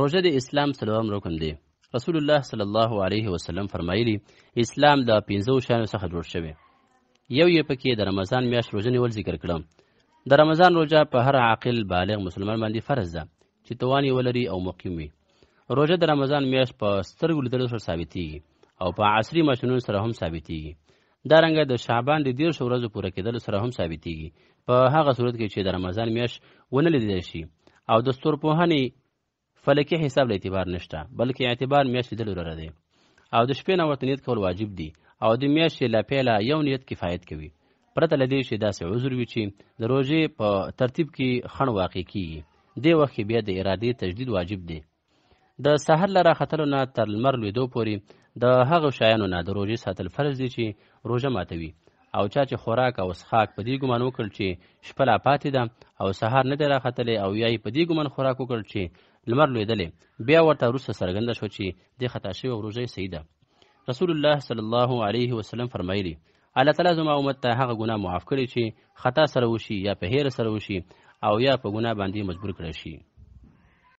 روژه د اسلام څلورم رکن دی رسول الله صلی الله علیه وسلم فرمایلی اسلام د پنځو شیانو څخه جوړ شوی یو یې پکې د رمضان میاشت روژه نیول ذکر کړم د رمضان روژه په هر عاقل بالغ مسلمان باندې فرض ده چې توان یې ولري او مقیم وي روژه د رمضان میاشت په سترګو لیدلو سره ثابتیږي او په عصري ماشینونو سره هم ثابتیږي دارنګه د دا شعبان د دیرشو ورځو پوره کېدلو سره هم ثابتیږي په هغه صورت کې چې د رمضان میاشت ونه لیدلی شي او د ستورپوهنې فلکی حساب له اعتبار نشته بلکې اعتبار میاشت لیدل ضروره دی او د شپې نه ورته نیت کول واجب دی او د میاشتې له پیله یو نیت کفایت کوي پرته له دې چې داسې عذر وي چې د روژې په ترتیب کې خڼ واقع کیږي دې وخت کې بیا د ارادې تجدید واجب دی د سحر له راختلو نه تر لمر لویدو پورې د هغو شیانو نه د روژې ساتل فرض دی چې روژه ماتوي او چا چې خوراک او څښاک په دې ګمان وکړ چې شپه لا پاتې ده او سهار نه دی راختلی او یا یې په دې ګمان خوراک وکړ چې لمر لویدلې بیا ورته وروسته څرګنده شو چې دې خطا شوې وروژې صحیح ده رسول الله صلی الله علیه وسلم فرمایلی الله تعالی زما امت ته هغه ګناه معاف کړي چې خطا سره وشي یا په هیر سره وشي او یا په ګناه باندې مجبور کړی شي